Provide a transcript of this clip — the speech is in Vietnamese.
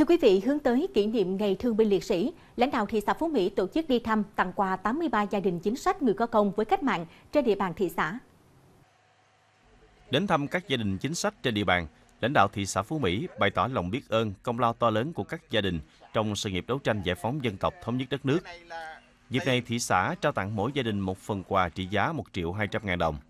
Thưa quý vị, hướng tới kỷ niệm Ngày Thương binh Liệt sĩ, lãnh đạo thị xã Phú Mỹ tổ chức đi thăm tặng quà 83 gia đình chính sách người có công với cách mạng trên địa bàn thị xã. Đến thăm các gia đình chính sách trên địa bàn, lãnh đạo thị xã Phú Mỹ bày tỏ lòng biết ơn công lao to lớn của các gia đình trong sự nghiệp đấu tranh giải phóng dân tộc thống nhất đất nước. Dịp này, thị xã trao tặng mỗi gia đình một phần quà trị giá 1 triệu 200 ngàn đồng.